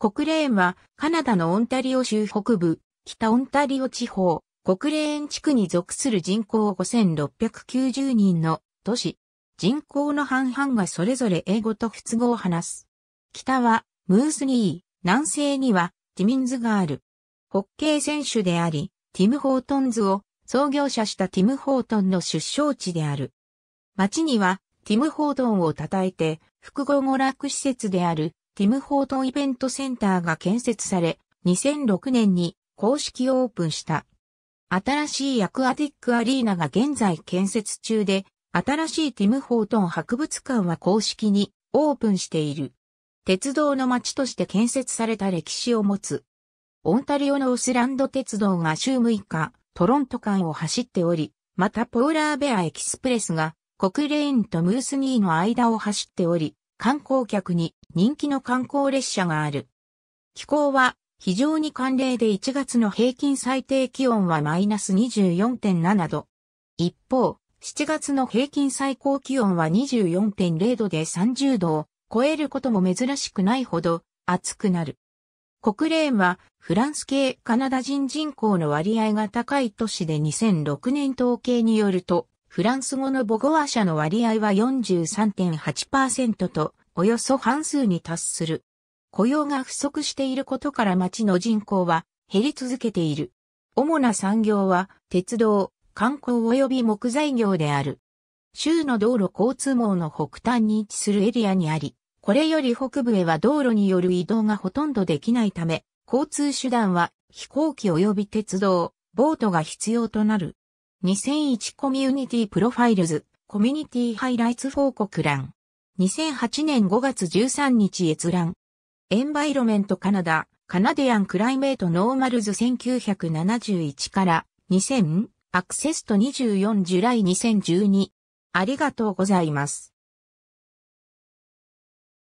国連はカナダのオンタリオ州北部、北オンタリオ地方、国連地区に属する人口5690人の都市。人口の半々がそれぞれ英語と仏語を話す。北はムースニー、南西にはティミンズがある。ホッケー選手であり、ティム・ホートンズを創業者したティム・ホートンの出生地である。町にはティム・ホートンを称えて複合娯楽施設であるティム・ホートンイベントセンターが建設され、2006年に公式オープンした。新しいアクアティックアリーナが現在建設中で、新しいティム・ホートン博物館は公式にオープンしている。鉄道の街として建設された歴史を持つ。オンタリオのオスランド鉄道が週6日、トロント間を走っており、またポーラーベアエキスプレスが、国レーンとムースニーの間を走っており、観光客に人気の観光列車がある。気候は非常に寒冷で1月の平均最低気温はマイナス24.7度。一方、7月の平均最高気温は24.0度で30度を超えることも珍しくないほど暑くなる。国連はフランス系カナダ人人口の割合が高い都市で2006年統計によると、フランス語の母語ア社の割合は43.8%とおよそ半数に達する。雇用が不足していることから町の人口は減り続けている。主な産業は鉄道、観光及び木材業である。州の道路交通網の北端に位置するエリアにあり、これより北部へは道路による移動がほとんどできないため、交通手段は飛行機及び鉄道、ボートが必要となる。2001コミュニティプロファイルズ、コミュニティハイライツ報告欄。2008年5月13日閲覧。エンバイロメントカナダ、カナディアンクライメートノーマルズ1971から2000、アクセスと24ジュライ2012。ありがとうございます。